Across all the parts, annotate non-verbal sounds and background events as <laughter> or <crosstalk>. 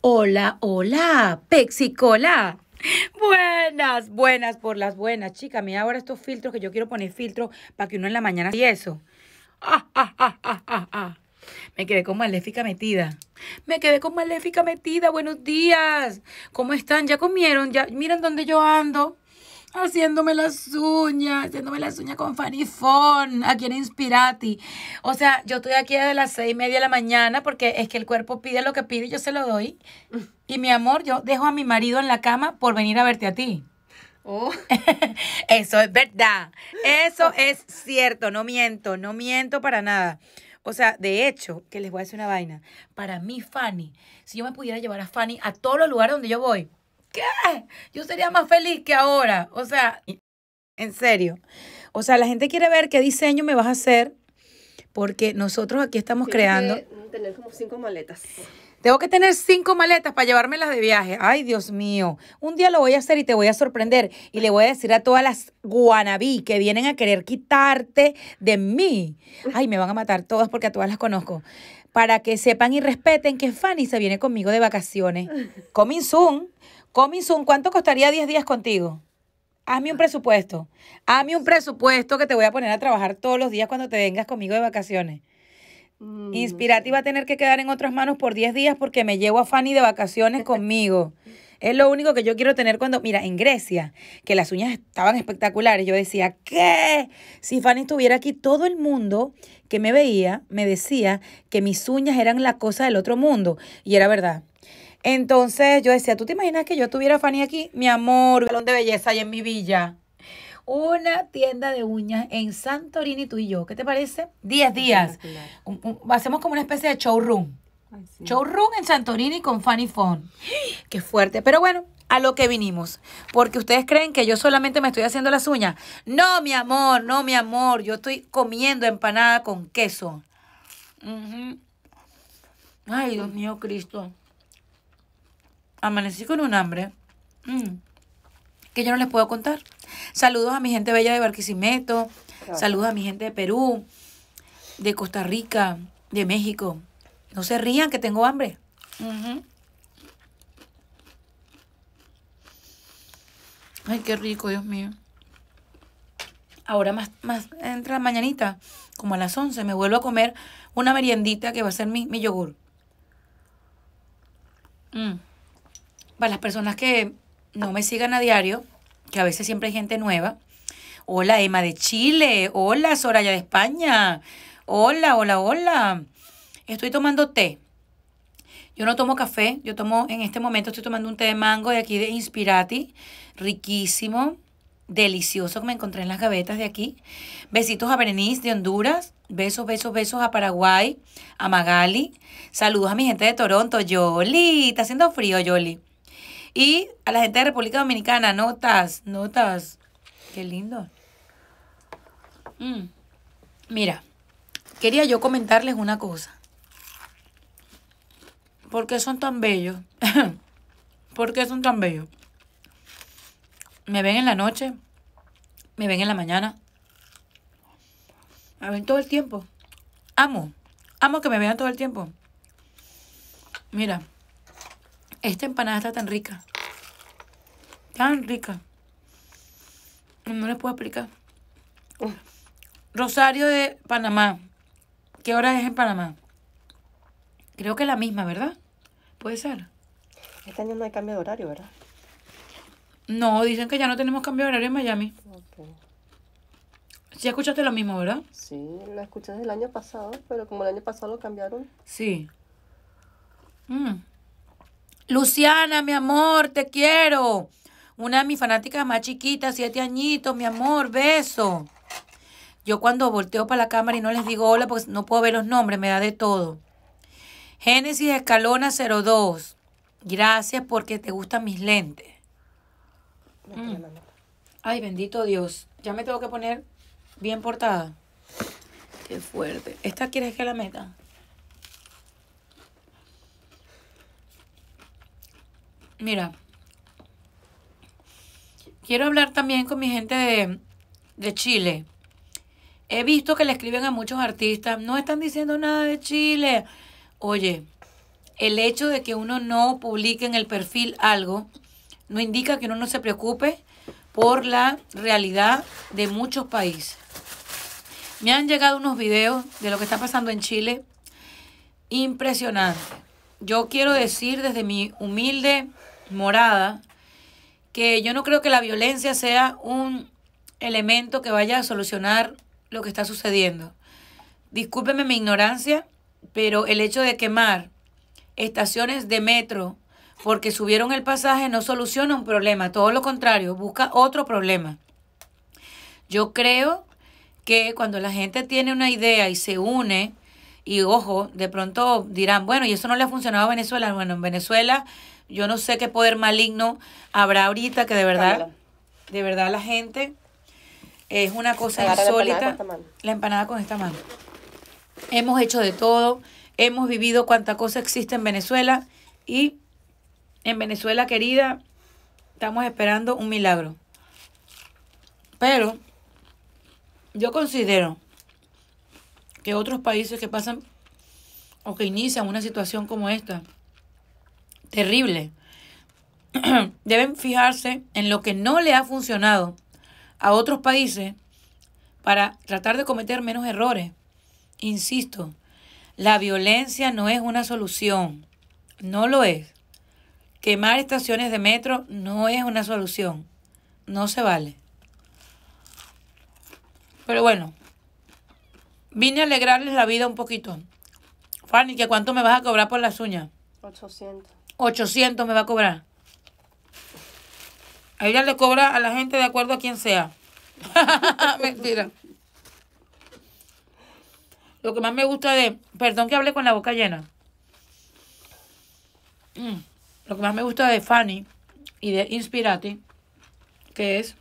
Hola, hola, Pexicola. Buenas, buenas por las buenas, chica. Mira ahora estos filtros que yo quiero poner filtros para que uno en la mañana y eso. Ah ah ah, ah, ah, ah, me quedé con maléfica metida. Me quedé con maléfica metida. Buenos días. ¿Cómo están? ¿Ya comieron? ¿Ya miren dónde yo ando? haciéndome las uñas, haciéndome las uñas con Fanny Fon, aquí en Inspirati. O sea, yo estoy aquí desde las seis y media de la mañana porque es que el cuerpo pide lo que pide y yo se lo doy. Y mi amor, yo dejo a mi marido en la cama por venir a verte a ti. Oh. <laughs> Eso es verdad. Eso es cierto. No miento, no miento para nada. O sea, de hecho, que les voy a hacer una vaina. Para mí, Fanny, si yo me pudiera llevar a Fanny a todos los lugares donde yo voy, ¿qué? Yo sería más feliz que ahora. O sea, en serio. O sea, la gente quiere ver qué diseño me vas a hacer porque nosotros aquí estamos creando... creando. Que mm, tener como cinco maletas. Tengo que tener cinco maletas para llevármelas de viaje. Ay, Dios mío. Un día lo voy a hacer y te voy a sorprender. Y le voy a decir a todas las guanabí que vienen a querer quitarte de mí. Ay, me van a matar todas porque a todas las conozco. Para que sepan y respeten que Fanny se viene conmigo de vacaciones. Coming soon. Cominsun, ¿cuánto costaría 10 días contigo? Hazme un ah. presupuesto. Hazme un presupuesto que te voy a poner a trabajar todos los días cuando te vengas conmigo de vacaciones. Mm. Inspirati va a tener que quedar en otras manos por 10 días porque me llevo a Fanny de vacaciones <laughs> conmigo. Es lo único que yo quiero tener cuando, mira, en Grecia, que las uñas estaban espectaculares, yo decía, ¿qué? Si Fanny estuviera aquí, todo el mundo que me veía me decía que mis uñas eran la cosa del otro mundo. Y era verdad. Entonces yo decía, ¿tú te imaginas que yo tuviera Fanny aquí? Mi amor, un salón de belleza ahí en mi villa. Una tienda de uñas en Santorini, tú y yo. ¿Qué te parece? Diez días. hacemos como una especie de showroom. Showroom en Santorini con Fanny Fon. <gasps> Qué fuerte. Pero bueno, a lo que vinimos. Porque ustedes creen que yo solamente me estoy haciendo las uñas. No, mi amor, no, mi amor. Yo estoy comiendo empanada con queso. Ay, Dios mío, Cristo amanecí con un hambre mm, mm. que yo no les puedo contar. Saludos a mi gente bella de Barquisimeto, saludos a mi gente de Perú, de Costa Rica, de México. No se rían que tengo hambre. Ay, qué rico, Dios mío. Ahora más, más entra la mañanita, como a las 11, me vuelvo a comer una meriendita que va a ser mi, mi yogur. Mm para las personas que no me sigan a diario, que a veces siempre hay gente nueva. Hola Emma de Chile, hola Soraya de España, hola, hola, hola. Estoy tomando té. Yo no tomo café, yo tomo en este momento estoy tomando un té de mango de aquí de Inspirati, riquísimo, delicioso que me encontré en las gavetas de aquí. Besitos a Berenice de Honduras, besos, besos, besos a Paraguay, a Magali. Saludos a mi gente de Toronto, Yoli. Está haciendo frío, Yoli. Y a la gente de República Dominicana, notas, notas. Qué lindo. Mm. Mira, quería yo comentarles una cosa. ¿Por qué son tan bellos? <laughs> ¿Por qué son tan bellos? Me ven en la noche, me ven en la mañana, me ven todo el tiempo. Amo, amo que me vean todo el tiempo. Mira. Esta empanada está tan rica. Tan rica. No les puedo explicar. Rosario de Panamá. ¿Qué hora es en Panamá? Creo que es la misma, ¿verdad? Puede ser. Este año no hay cambio de horario, ¿verdad? No, dicen que ya no tenemos cambio de horario en Miami. Sí, escuchaste lo mismo, ¿verdad? Sí, lo escuché desde el año pasado, pero como el año pasado lo cambiaron. Sí. Mm. Luciana, mi amor, te quiero. Una de mis fanáticas más chiquitas, siete añitos, mi amor, beso. Yo cuando volteo para la cámara y no les digo hola, pues no puedo ver los nombres, me da de todo. Génesis Escalona 02. Gracias porque te gustan mis lentes. Mm. Ay, bendito Dios. Ya me tengo que poner bien portada. Qué fuerte. ¿Esta quieres que la meta? Mira, quiero hablar también con mi gente de, de Chile. He visto que le escriben a muchos artistas, no están diciendo nada de Chile. Oye, el hecho de que uno no publique en el perfil algo no indica que uno no se preocupe por la realidad de muchos países. Me han llegado unos videos de lo que está pasando en Chile impresionante. Yo quiero decir desde mi humilde morada, que yo no creo que la violencia sea un elemento que vaya a solucionar lo que está sucediendo. Discúlpeme mi ignorancia, pero el hecho de quemar estaciones de metro porque subieron el pasaje no soluciona un problema, todo lo contrario, busca otro problema. Yo creo que cuando la gente tiene una idea y se une, y ojo, de pronto dirán, bueno, y eso no le ha funcionado a Venezuela. Bueno, en Venezuela yo no sé qué poder maligno habrá ahorita que de verdad, de verdad la gente es una cosa insólita. La empanada con esta mano. Hemos hecho de todo, hemos vivido cuánta cosa existe en Venezuela y en Venezuela querida estamos esperando un milagro. Pero yo considero que otros países que pasan o que inician una situación como esta, terrible. <clears throat> Deben fijarse en lo que no le ha funcionado a otros países para tratar de cometer menos errores. Insisto, la violencia no es una solución, no lo es. Quemar estaciones de metro no es una solución, no se vale. Pero bueno, vine a alegrarles la vida un poquito. Fanny, ¿que cuánto me vas a cobrar por las uñas? 800. 800 me va a cobrar. Ella le cobra a la gente de acuerdo a quien sea. <laughs> Mentira. Lo que más me gusta de... Perdón que hable con la boca llena. Mm. Lo que más me gusta de Fanny y de Inspirati, que es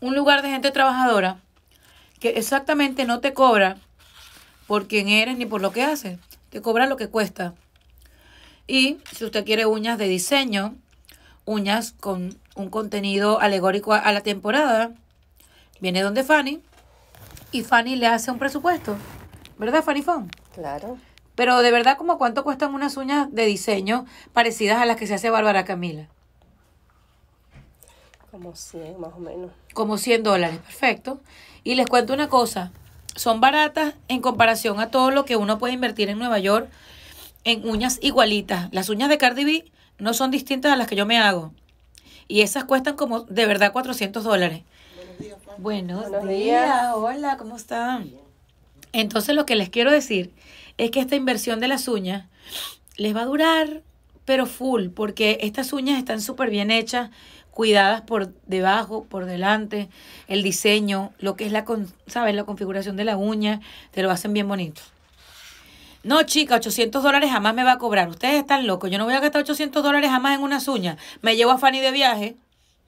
un lugar de gente trabajadora que exactamente no te cobra por quien eres ni por lo que haces. Te cobra lo que cuesta. Y si usted quiere uñas de diseño, uñas con un contenido alegórico a, la temporada, viene donde Fanny y Fanny le hace un presupuesto. ¿Verdad, Fanny Fon? Claro. Pero de verdad, ¿cómo cuánto cuestan unas uñas de diseño parecidas a las que se hace Bárbara Camila? Como 100 más o menos. Como 100 dólares, perfecto. Y les cuento una cosa, son baratas en comparación a todo lo que uno puede invertir en Nueva York en uñas igualitas. Las uñas de Cardi B no son distintas a las que yo me hago. Y esas cuestan como de verdad 400 dólares. Buenos días. Buenos días. Hola, ¿cómo están? Entonces lo que les quiero decir es que esta inversión de las uñas les va a durar, pero full, porque estas uñas están súper bien hechas, cuidadas por debajo, por delante, el diseño, lo que es la, ¿sabes? la configuración de la uña, te lo hacen bien bonito. No, chica, 800 dólares jamás me va a cobrar. Ustedes están locos. Yo no voy a gastar 800 dólares jamás en una uñas. Me llevo a Fanny de viaje.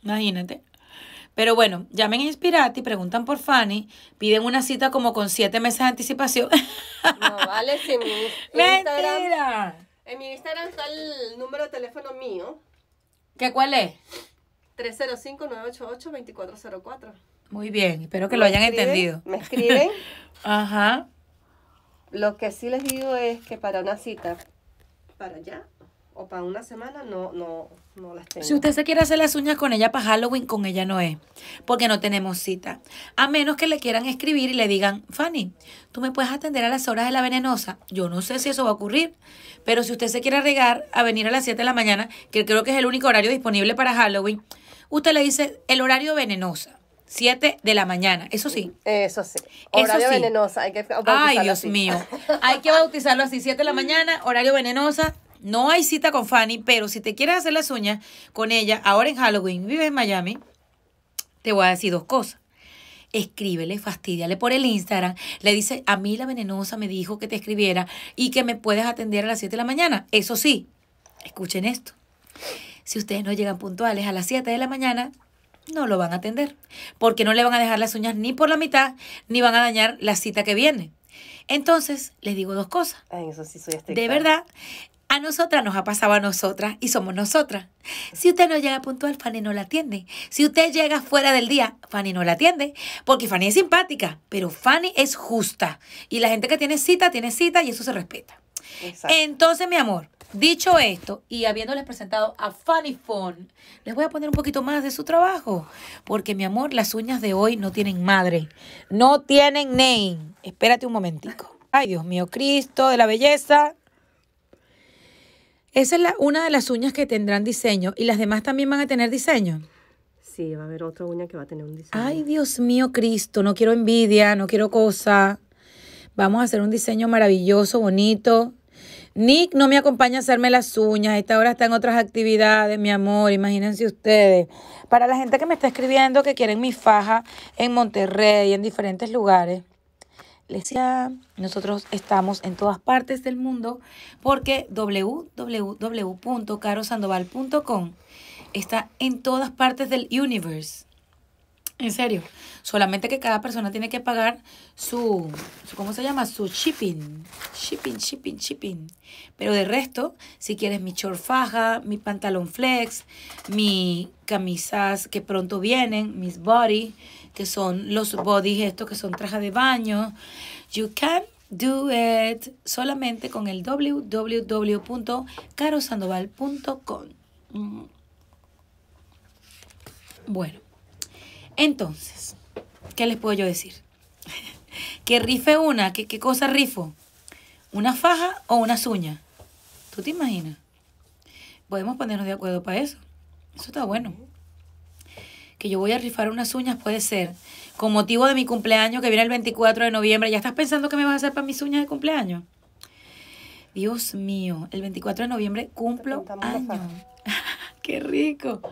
Imagínate. Pero bueno, llamen a Inspirati, preguntan por Fanny, piden una cita como con siete meses de anticipación. No, vale, si mi <laughs> En mi Instagram está el número de teléfono mío. ¿Qué cuál es? 305-988-2404. Muy bien, espero que lo hayan entendido. ¿Me escriben? <laughs> Ajá. Lo que sí les digo es que para una cita, para ya o para una semana, no, no, no las tengo. Si usted se quiere hacer las uñas con ella para Halloween, con ella no es, porque no tenemos cita. A menos que le quieran escribir y le digan, Fanny, tú me puedes atender a las horas de la venenosa. Yo no sé si eso va a ocurrir, pero si usted se quiere arreglar a venir a las 7 de la mañana, que creo que es el único horario disponible para Halloween, usted le dice el horario venenosa. 7 de la mañana, eso sí. Eso sí. Horario venenosa, hay que bautizarlo Ay, Dios mío. Hay que bautizarlo así, 7 de la mañana, horario venenosa. No hay cita con Fanny, pero si te quieres hacer las uñas con ella ahora en Halloween, vive en Miami, te voy a decir dos cosas escríbele, fastidiale por el Instagram. Le dice, a mí la venenosa me dijo que te escribiera y que me puedes atender a las 7 de la mañana. Eso sí, escuchen esto. Si ustedes no llegan puntuales a las 7 de la mañana, no lo van a atender, porque no le van a dejar las uñas ni por la mitad, ni van a dañar la cita que viene. Entonces, les digo dos cosas. De verdad, a nosotras nos ha pasado a nosotras y somos nosotras. Si usted no llega puntual, Fanny no la atiende. Si usted llega fuera del día, Fanny no la atiende. Porque Fanny es simpática, pero Fanny es justa. Y la gente que tiene cita, tiene cita y eso se respeta. Entonces, mi amor, dicho esto y habiéndoles presentado a Fanny Fon, les voy a poner un poquito más de su trabajo. Porque, mi amor, las uñas de hoy no tienen madre, no tienen name. Espérate un momentico. Ay, Dios mío, Cristo de la belleza. Esa es la, una de las uñas que tendrán diseño. ¿Y las demás también van a tener diseño? Sí, va a haber otra uña que va a tener un diseño. Ay, Dios mío, Cristo, no quiero envidia, no quiero cosa. Vamos a hacer un diseño maravilloso, bonito. Nick no me acompaña a hacerme las uñas, esta hora está en otras actividades, mi amor, imagínense ustedes. Para la gente que me está escribiendo que quieren mi faja en Monterrey, y en diferentes lugares, les decía, nosotros estamos en todas partes del mundo porque www.carosandoval.com está en todas partes del universo. En serio, solamente que cada persona tiene que pagar su, ¿cómo se llama? Su shipping, shipping, shipping, shipping. Pero de resto, si quieres mi short faja, mi pantalón flex, mis camisas que pronto vienen, mis body, que son los bodies estos que son trajas de baño, you can do it solamente con el www.carosandoval.com. Mm. Bueno. Entonces, ¿qué les puedo yo decir? <laughs> que rife una, ¿Qué, ¿qué, cosa rifo? ¿Una faja o una uña? ¿Tú te imaginas? Podemos ponernos de acuerdo para eso. Eso está bueno. Que yo voy a rifar unas uñas puede ser con motivo de mi cumpleaños que viene el 24 de noviembre. ¿Ya estás pensando qué me vas a hacer para mis uñas de cumpleaños? Dios mío, el 24 de noviembre cumplo <laughs> ¡Qué rico!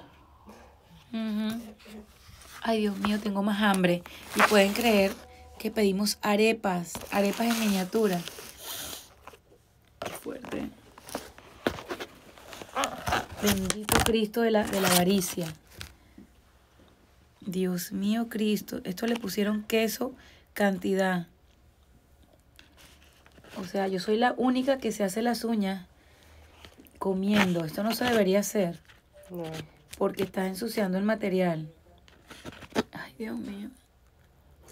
ay Dios mío, tengo más hambre. Y pueden creer que pedimos arepas, arepas en miniatura. Qué fuerte. Bendito Cristo de la, avaricia. Dios mío Cristo, esto le pusieron queso cantidad. O sea, yo soy la única que se hace las uñas comiendo. Esto no se debería hacer. Porque está ensuciando el material. Dios mío.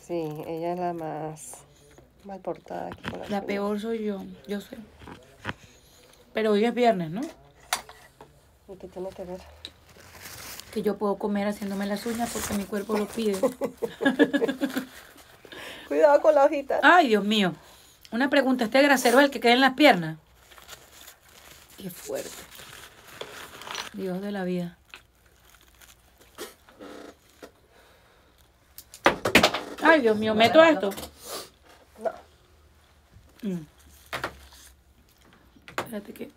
Sí, ella es la más mal portada aquí. la, la peor soy yo, yo sé. Pero hoy es viernes, ¿no? ¿Y qué tiene que ver? Que yo puedo comer haciéndome las uñas porque mi cuerpo lo pide. <laughs> Cuidado con la hojita. Ay, Dios mío. Una pregunta, ¿este grasero es el que queda en las piernas? Qué fuerte. Dios de la vida. Ay, Dios mío, meto esto. No. Mm. Espérate que.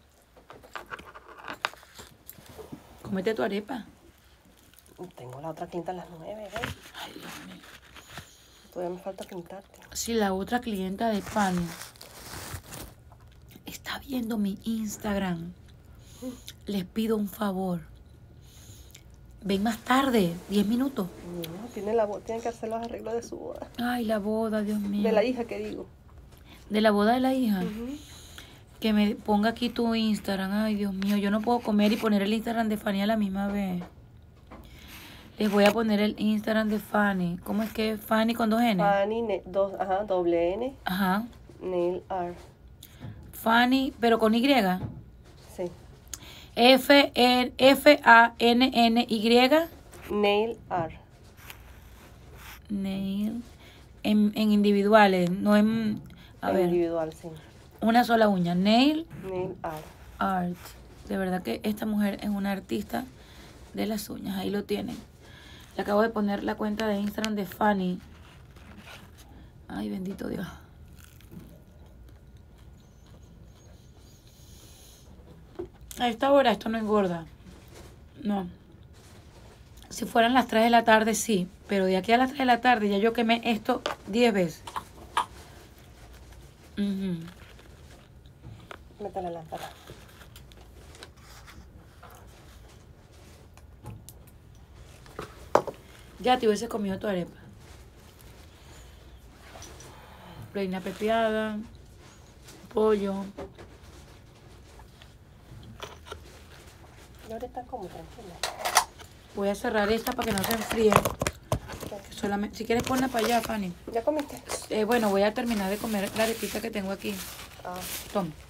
Comete tu arepa. Tengo la otra clienta a las nueve, ¿eh? Ay, Dios mío. Todavía me falta pintarte. Si la otra clienta de pan está viendo mi Instagram. Mm. Les pido un favor. Ven más tarde, 10 minutos. No, tiene la, tienen que hacer los arreglos de su boda. Ay, la boda, Dios mío. De la hija, que digo. De la boda de la hija. Que me ponga aquí tu Instagram. Ay, Dios mío, yo no puedo comer y poner el Instagram de Fanny a la misma vez. Les voy a poner el Instagram de Fanny. ¿Cómo es que es Fanny con dos N? Fanny, dos, ajá, doble N. Ajá. Nail R. Fanny, pero con Y. F-A-N-N-Y. Nail Art. Nail. En, individuales, no en. A Individual, sí. Una sola uña. Nail. Nail Art. Art. De verdad que esta mujer es una artista de las uñas. Ahí lo tienen. Le acabo de poner la cuenta de Instagram de Fanny. Ay, bendito Dios. a esta hora esto no engorda. No. Si fueran las 3 de la tarde, sí. Pero de aquí a las 3 de la tarde ya yo quemé esto 10 veces. Uh la lámpara. Ya te hubiese comido tu arepa. Reina pepeada, pollo. Voy a cerrar esta para que no se enfríe. Solamente, si quieres ponla para allá, Fanny. ¿Ya comiste? Eh, bueno, voy a terminar de comer la arepita que tengo aquí. Ah. Toma.